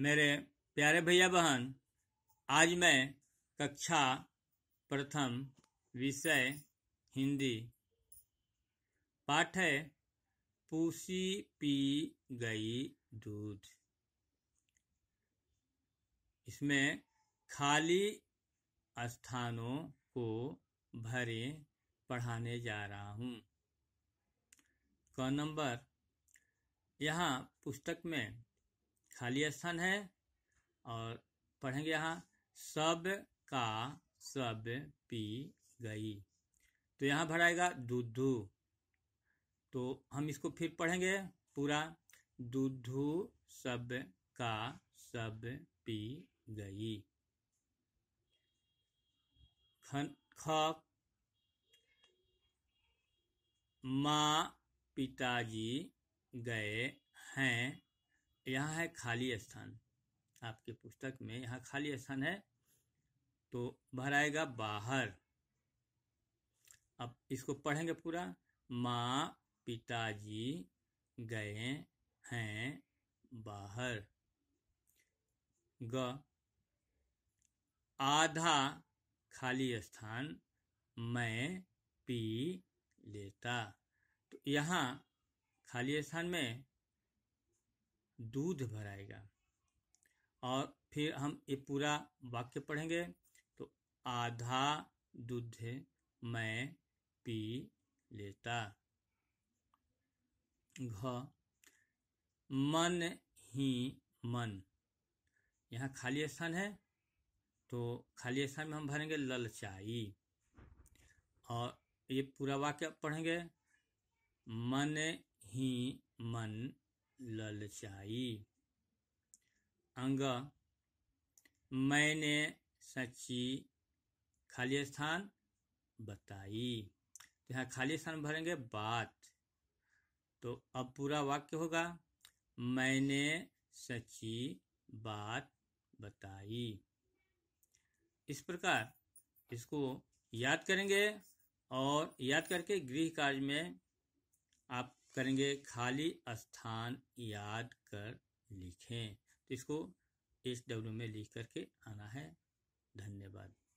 मेरे प्यारे भैया बहन आज मैं कक्षा प्रथम विषय हिंदी पाठ है पूसी पी गई दूध इसमें खाली स्थानों को भरे पढ़ाने जा रहा हूँ क नंबर यहाँ पुस्तक में खाली स्थान है और पढ़ेंगे यहाँ सब का सब पी गई तो यहाँ भराएगा दूधू तो हम इसको फिर पढ़ेंगे पूरा दूधू सब का सब पी गई खन ख माँ पिताजी गए हैं यहाँ है खाली स्थान आपके पुस्तक में यहाँ खाली स्थान है तो भराएगा बाहर अब इसको पढ़ेंगे पूरा माँ पिताजी गए हैं बाहर ग आधा खाली स्थान मैं पी लेता तो यहाँ खाली स्थान में दूध भराएगा और फिर हम ये पूरा वाक्य पढ़ेंगे तो आधा दूध मैं पी लेता घ मन ही मन यहाँ खाली स्थान है तो खाली स्थान में हम भरेंगे ललचाई और ये पूरा वाक्य पढ़ेंगे मन ही मन ललचाई अंग मैंने सच्ची खाली स्थान बताई तो यहाँ खाली स्थान भरेंगे बात तो अब पूरा वाक्य होगा मैंने सच्ची बात बताई इस प्रकार इसको याद करेंगे और याद करके गृह कार्य में आप करेंगे खाली स्थान याद कर लिखें तो इसको एस डब्ल्यू में लिख करके आना है धन्यवाद